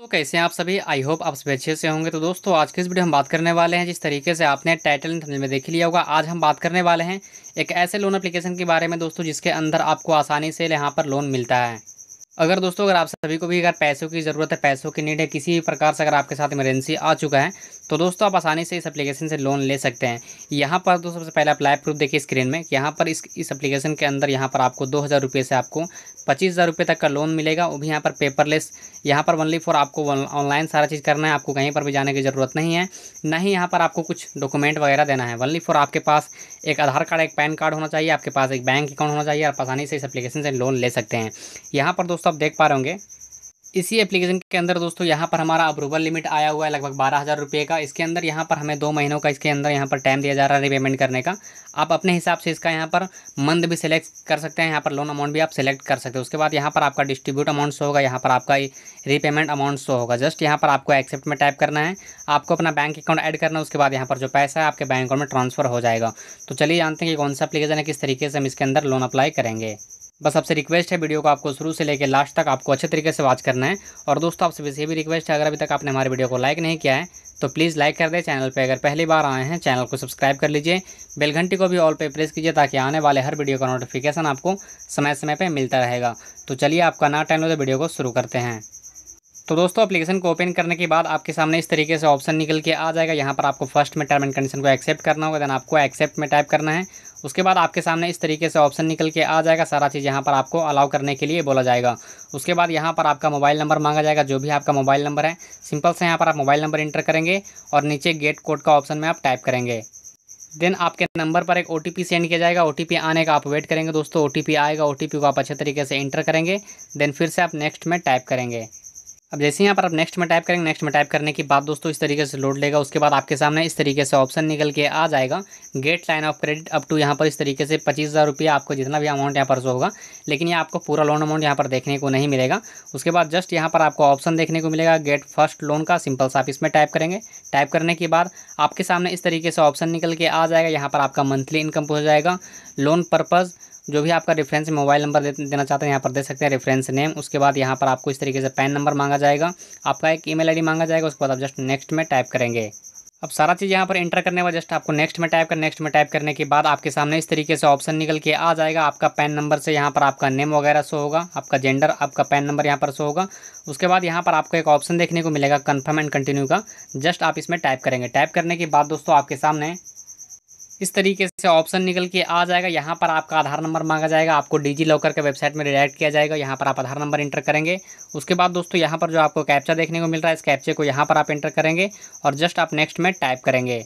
तो कैसे हैं आप सभी आई होप आप सभी अच्छे से होंगे तो दोस्तों आज के इस वीडियो हम बात करने वाले हैं जिस तरीके से आपने टाइटल में देख लिया होगा आज हम बात करने वाले हैं एक ऐसे लोन एप्लीकेशन के बारे में दोस्तों जिसके अंदर आपको आसानी से यहाँ पर लोन मिलता है अगर दोस्तों अगर आप सभी को भी अगर पैसों की ज़रूरत है पैसों की नीड है किसी भी प्रकार से अगर आपके साथ इमरजेंसी आ चुका है तो दोस्तों आप आसानी से इस एप्लीकेशन से लोन ले सकते हैं यहाँ पर दोस्तों सबसे पहले अप्लाई प्रूफ देखिए स्क्रीन में यहाँ पर इस इस एप्लीकेशन के अंदर यहाँ पर आपको दो हज़ार रुपये से आपको पच्चीस हज़ार रुपये तक का लोन मिलेगा वो भी यहाँ पर पेपरलेस यहाँ पर वनली फॉर आपको ऑनलाइन सारा चीज़ करना है आपको कहीं पर भी जाने की ज़रूरत नहीं है ना ही यहाँ पर आपको कुछ डॉक्यूमेंट वगैरह देना है वनली फॉर आपके पास एक आधार कार्ड एक पैन कार्ड होना चाहिए आपके पास एक बैंक अकाउंट होना चाहिए आप आसानी से इस अपलीकेशन से लोन ले सकते हैं यहाँ पर दोस्तों आप देख पा रहे होंगे इसी एप्लीकेशन के अंदर दोस्तों यहाँ पर हमारा अप्रूवल लिमिट आया हुआ है लगभग बारह हज़ार रुपये का इसके अंदर यहाँ पर हमें दो महीनों का इसके अंदर यहाँ पर टाइम दिया जा रहा है रिपेमेंट करने का आप अपने हिसाब से इसका यहाँ पर मंथ भी सिलेक्ट कर सकते हैं यहाँ पर लोन अमाउंट भी आप सिलेक्ट कर सकते हैं उसके बाद यहाँ पर आपका डिस्ट्रीब्यूट अमाउंट शो होगा यहाँ पर आपका रीपेमेंट अमाउंट शो होगा जस्ट यहाँ पर आपको एक्सेप्ट में टाइप करना है आपको अपना बैंक अकाउंट ऐड करना है उसके बाद यहाँ पर जो पैसा है आपके बैंक अकाउंट में ट्रांसफ़र हो जाएगा तो चलिए जानते हैं कि कौन सा अप्लीकेशन है किस तरीके से हम इसके अंदर लोन अप्लाई करेंगे बस आपसे रिक्वेस्ट है वीडियो को आपको शुरू से लेकर लास्ट तक आपको अच्छे तरीके से वॉच करना है और दोस्तों आपसे वैसे भी रिक्वेस्ट है अगर अभी तक आपने हमारे वीडियो को लाइक नहीं किया है तो प्लीज़ लाइक कर दें चैनल पर अगर पहली बार आए हैं चैनल को सब्सक्राइब कर लीजिए बेल घंटी को भी ऑल पे प्रेस कीजिए ताकि आने वाले हर वीडियो का नोटिफिकेशन आपको समय समय पर मिलता रहेगा तो चलिए आपका ना टाइम हो तो वीडियो को शुरू करते हैं तो दोस्तों एप्लीकेशन को ओपन करने के बाद आपके सामने इस तरीके से ऑप्शन निकल के आ जाएगा यहाँ पर आपको फर्स्ट में टर्म एंड कंडीशन को एक्सेप्ट करना होगा देन आपको एक्सेप्ट में टाइप करना है उसके बाद आपके सामने इस तरीके से ऑप्शन निकल के आ जाएगा सारा चीज़ यहाँ पर आपको अलाउ करने के लिए बोला जाएगा उसके बाद यहाँ पर आपका मोबाइल नंबर मांगा जाएगा जो भी आपका मोबाइल नंबर है सिंपल से यहाँ पर आप मोबाइल नंबर इंटर करेंगे और नीचे गेट कोड का ऑप्शन में आप टाइप करेंगे देन आपके नंबर पर एक ओ सेंड किया जाएगा ओ आने का आप वेट करेंगे दोस्तों ओ आएगा ओ को आप अच्छे तरीके से इंटर करेंगे देन फिर से आप नेक्स्ट में टाइप करेंगे अब जैसे यहाँ पर आप नेक्स्ट में टाइप करेंगे नेक्स्ट में टाइप करने के बाद दोस्तों इस तरीके से लोड लेगा उसके बाद आपके सामने इस तरीके से ऑप्शन निकल के आ जाएगा get line of credit up to यहाँ पर इस तरीके से पच्चीस हज़ार रुपया आपको जितना भी अमाउंट यहाँ पर शो होगा लेकिन ये आपको पूरा लोन अमाउंट यहाँ पर देखने को नहीं मिलेगा उसके बाद जस्ट यहाँ पर आपको ऑप्शन देखने को मिलेगा गेट फर्स्ट लोन का सिंपल सा आप इसमें टाइप करेंगे टाइप करने के बाद आपके सामने इस तरीके से ऑप्शन निकल के आ जाएगा यहाँ पर आपका मंथली इनकम हो जाएगा लोन पर्पज़ जो भी आपका रेफरेंस मोबाइल नंबर दे, देना चाहते हैं यहाँ पर दे सकते हैं रेफरेंस नेम उसके बाद यहाँ पर आपको इस तरीके से पैन नंबर मांगा जाएगा आपका एक ईमेल आईडी मांगा जाएगा उसके बाद आप जस्ट नेक्स्ट में टाइप करेंगे अब सारा चीज़ यहाँ पर एंटर करने के बाद जस्ट आपको नेक्स्ट में टाइप कर नेक्स्ट में टाइप करने के बाद आपके सामने इस तरीके से ऑप्शन निकल के आ जाएगा आपका पैन नंबर से यहाँ पर आपका नेम वगैरह शो होगा आपका जेंडर आपका पैन नंबर यहाँ पर शो होगा उसके बाद यहाँ पर आपको एक ऑप्शन देखने को मिलेगा कन्फर्म एंड कंटिन्यू का जस्ट आप इसमें टाइप करेंगे टाइप करने के बाद दोस्तों आपके सामने इस तरीके से ऑप्शन निकल के आ जाएगा यहाँ पर आपका आधार नंबर मांगा जाएगा आपको डिजी लॉकर के वेबसाइट में रिडायरेक्ट किया जाएगा यहाँ पर आप आधार नंबर इंटर करेंगे उसके बाद दोस्तों यहाँ पर जो आपको कैप्चा देखने को मिल रहा है इस कैप्चे को यहाँ पर आप इंटर करेंगे और जस्ट आप नेक्स्ट में टाइप करेंगे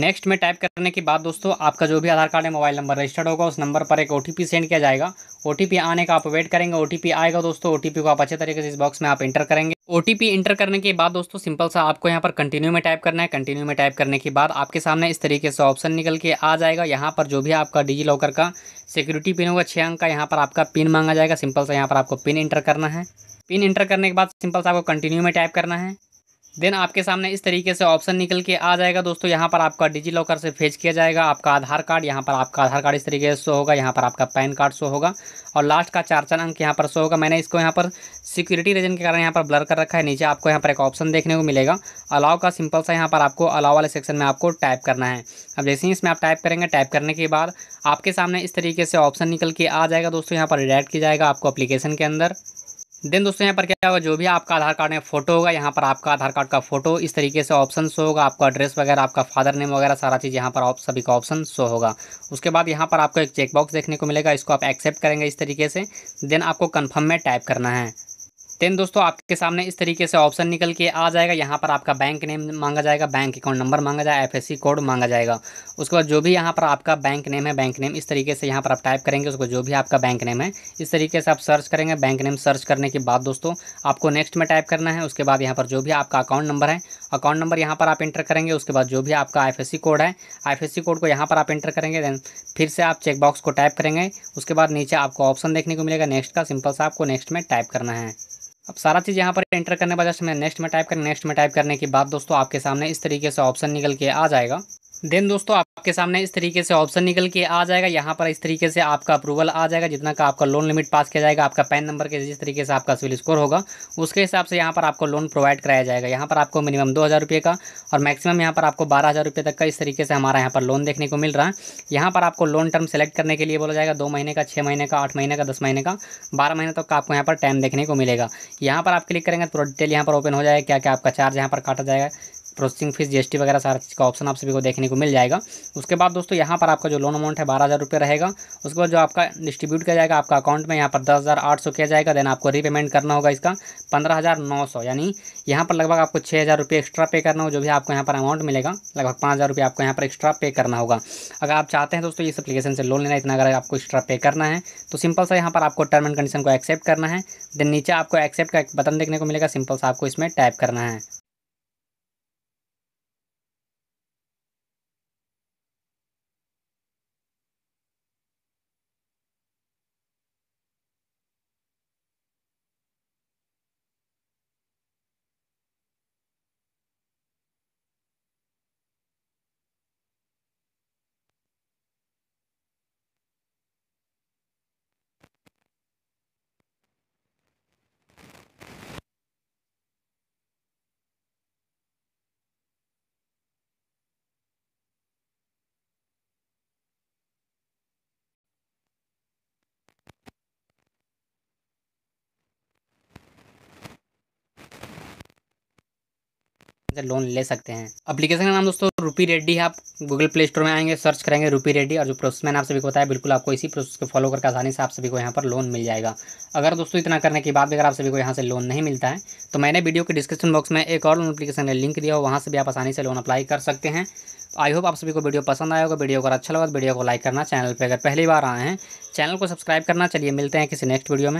नेक्स्ट में टाइप करने के बाद दोस्तों आपका जो भी आधार कार्ड है मोबाइल नंबर रजिस्टर्ड होगा उस नंबर पर एक ओ सेंड किया जाएगा ओ आने का आप वेट करेंगे ओ आएगा दोस्तों ओ को आप अच्छे तरीके से इस बॉक्स में आप इंटर करेंगे ओ इंटर करने के बाद दोस्तों सिंपल सा आपको यहाँ पर कंटिन्यू में टाइप करना है कंटिन्यू में टाइप करने के बाद आपके सामने इस तरीके से ऑप्शन निकल के आ जाएगा यहाँ पर जो भी आपका डिजी लॉकर का सिक्योरिटी पिन होगा छः अंक का यहाँ पर आपका पिन मांगा जाएगा सिंपल सा यहाँ पर आपको पिन इंटर करना है पिन इंटर करने के बाद सिंपल सा आपको कंटिन्यू में टाइप करना है देन आपके सामने इस तरीके से ऑप्शन निकल के आ जाएगा दोस्तों यहाँ पर आपका डिजी लॉकर से फेज किया जाएगा आपका आधार कार्ड यहाँ पर आपका आधार कार्ड इस तरीके से शो होगा यहाँ पर आपका पैन कार्ड शो होगा और लास्ट का चार चार अंक यहाँ पर शो होगा मैंने इसको यहाँ पर सिक्योरिटी रीजन के कारण यहाँ पर ब्लर कर रखा है नीचे आपको यहाँ पर एक ऑप्शन देखने को मिलेगा अलाव का सिंपल सा यहाँ पर आपको अलाव वाले सेक्शन में आपको टाइप करना है अब जैसे ही इसमें आप टाइप करेंगे टाइप करने के बाद आपके सामने इस तरीके से ऑप्शन निकल के आ जाएगा दोस्तों यहाँ पर रिडायरेक्ट किया जाएगा आपको अप्लीकेशन के अंदर देन दोस्तों यहाँ पर क्या होगा जो भी आपका आधार कार्ड में फोटो होगा यहाँ पर आपका आधार कार्ड का फोटो इस तरीके से ऑप्शन शो होगा आपका एड्रेस वगैरह आपका फादर नेम वगैरह सारा चीज़ यहाँ पर आप सभी का ऑप्शन शो होगा उसके बाद यहाँ पर आपको एक चेकबॉक्स देखने को मिलेगा इसको आप एक्सेप्ट करेंगे इस तरीके से देन आपको कन्फर्म में टाइप करना है देन दोस्तों आपके सामने इस तरीके से ऑप्शन निकल के आ जाएगा यहाँ पर आपका बैंक नेम मांगा जाएगा बैंक अकाउंट नंबर मांगा जाएगा एफ कोड मांगा जाएगा उसके बाद जो भी यहाँ पर आपका बैंक नेम है बैंक नेम इस तरीके से यहाँ पर आप टाइप करेंगे उसको जो भी आपका बैंक नेम है इस तरीके से आप सर्च करेंगे बैंक नेम सर्च करने के बाद दोस्तों आपको नेक्स्ट में टाइप करना है उसके बाद यहाँ पर जो भी आपका अकाउंट नंबर है अकाउंट नंबर यहाँ पर आप इंटर करेंगे उसके बाद जो भी आपका आई कोड है आई कोड को यहाँ पर आप इंटर करेंगे देन फिर से आप चेकबॉक्स को टाइप करेंगे उसके बाद नीचे आपको ऑप्शन देखने को मिलेगा नेक्स्ट का सिंपल सा आपको नेक्स्ट में टाइप करना है अब सारा चीज़ यहाँ पर एंटर करने के बाद जैसे मैं नेक्स्ट में टाइप करें नेक्स्ट में टाइप करने के बाद दोस्तों आपके सामने इस तरीके से ऑप्शन निकल के आ जाएगा देन दोस्तों आपके सामने इस तरीके से ऑप्शन निकल के आ जाएगा यहाँ पर इस तरीके से आपका अप्रूवल आ जाएगा जितना का आपका लोन लिमिट पास किया जाएगा आपका पैन नंबर के जिस तरीके से आपका सिविल स्कोर होगा उसके हिसाब से यहाँ पर आपको लोन प्रोवाइड कराया जाएगा यहाँ पर आपको मिनिमम दो हज़ार रुपये का और मैक्सिमम यहाँ पर आपको बारह हज़ार रुपये तक का इस तरीके से हमारा यहाँ पर लोन देखने को मिल रहा है यहाँ पर आपको लोन टर्म सेलेक्ट करने के लिए बोला जाएगा दो महीने का छः महीने का आठ महीने का दस महीने का बारह महीने तक आपको यहाँ पर टाइम देखने को मिलेगा यहाँ पर आप क्लिक करेंगे पूरा डिटेल यहाँ पर ओपन हो जाएगा क्या क्या आपका चार्ज यहाँ पर काटा जाएगा प्रोसेसिंग फीस जीएसटी वगैरह सारा चीज़ का ऑप्शन आप सभी को देखने को मिल जाएगा उसके बाद दोस्तों यहाँ पर आपका जो लोन अमाउंट है बारह हज़ार रुपये रहेगा उसके बाद जो आपका डिस्ट्रीब्यूट किया जाएगा आपका अकाउंट में यहाँ पर दस हज़ार आठ सौ किया जाएगा देन आपको रीपेमेंट करना होगा इसका पंद्रह हज़ार नौ सौ यानी यहाँ पर लगभग आपको छः हज़ार रुपये एक्स्ट्रा पे करना हो जो भी आपको यहाँ पर अमाउंट मिलेगा लगभग पाँच हज़ार रुपये आपको यहाँ पर एक्स्ट्रा पे करना होगा अगर आप चाहते हैं दोस्तों इस अपलीकेशन से लोन लेना इतना अगर आपको एक्स्ट्रा पे करना है तो सिंपल सा यहाँ पर आपको टर्म एंड कंडीशन को एक्सेप्ट करना है देन नीचे आपको एक्सेप्ट का एक बटन देखने को मिलेगा सिंपल सा आपको इसमें टाइप करना है से लोन ले सकते हैं अपलीकेशन का नाम दोस्तों रूपी रेड्डी है आप गूगल प्ले स्टोर में आएंगे सर्च करेंगे रूपी रेड्डी और जो प्रोसेस मैंने आप सभी को बताया बिल्कुल आपको इसी प्रोसेस को फॉलो करके आसानी से आप सभी को यहाँ पर लोन मिल जाएगा अगर दोस्तों इतना करने के बाद भी अगर आप सभी को यहाँ से लोन नहीं मिलता है तो मैंने वीडियो के डिस्क्रिप्शन बॉक्स में एक और लोन अपलीकेशन का लिंक दिया हो वहाँ से भी आप आसानी से लोन अप्लाई कर सकते हैं आई होप आप सभी को वीडियो पसंद आया होगा वीडियो अगर अच्छा लगा तो वीडियो को लाइक करना चैनल पर अगर पहली बार आए हैं चैनल को सब्सक्राइब करना चलिए मिलते हैं किसी नेक्स्ट वीडियो में